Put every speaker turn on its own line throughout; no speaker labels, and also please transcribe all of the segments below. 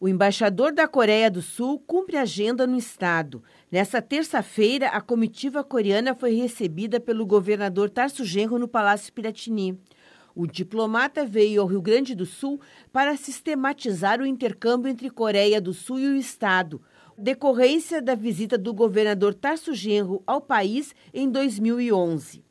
O embaixador da Coreia do Sul cumpre agenda no Estado. Nessa terça-feira, a comitiva coreana foi recebida pelo governador Tarso Genro no Palácio Piratini. O diplomata veio ao Rio Grande do Sul para sistematizar o intercâmbio entre Coreia do Sul e o Estado, decorrência da visita do governador Tarso Genro ao país em 2011.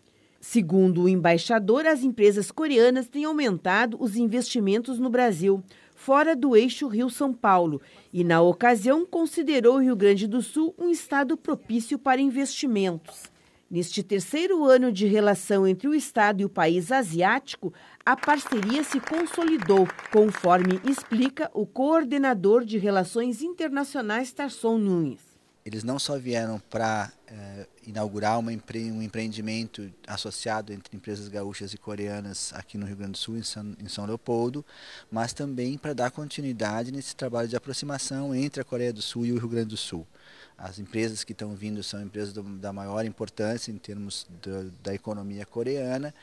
Segundo o embaixador, as empresas coreanas têm aumentado os investimentos no Brasil, fora do eixo Rio-São Paulo, e, na ocasião, considerou o Rio Grande do Sul um estado propício para investimentos. Neste terceiro ano de relação entre o Estado e o país asiático, a parceria se consolidou, conforme explica o coordenador de Relações Internacionais Tarson Nunes
eles não só vieram para eh, inaugurar empre um empreendimento associado entre empresas gaúchas e coreanas aqui no Rio Grande do Sul, em São, em São Leopoldo, mas também para dar continuidade nesse trabalho de aproximação entre a Coreia do Sul e o Rio Grande do Sul. As empresas que estão vindo são empresas do, da maior importância em termos do, da economia coreana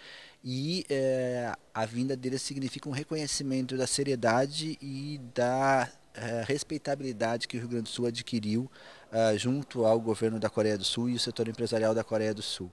e eh, a vinda deles significa um reconhecimento da seriedade e da eh, respeitabilidade que o Rio Grande do Sul adquiriu ah, junto ao governo da Coreia do Sul e o setor empresarial da Coreia do Sul.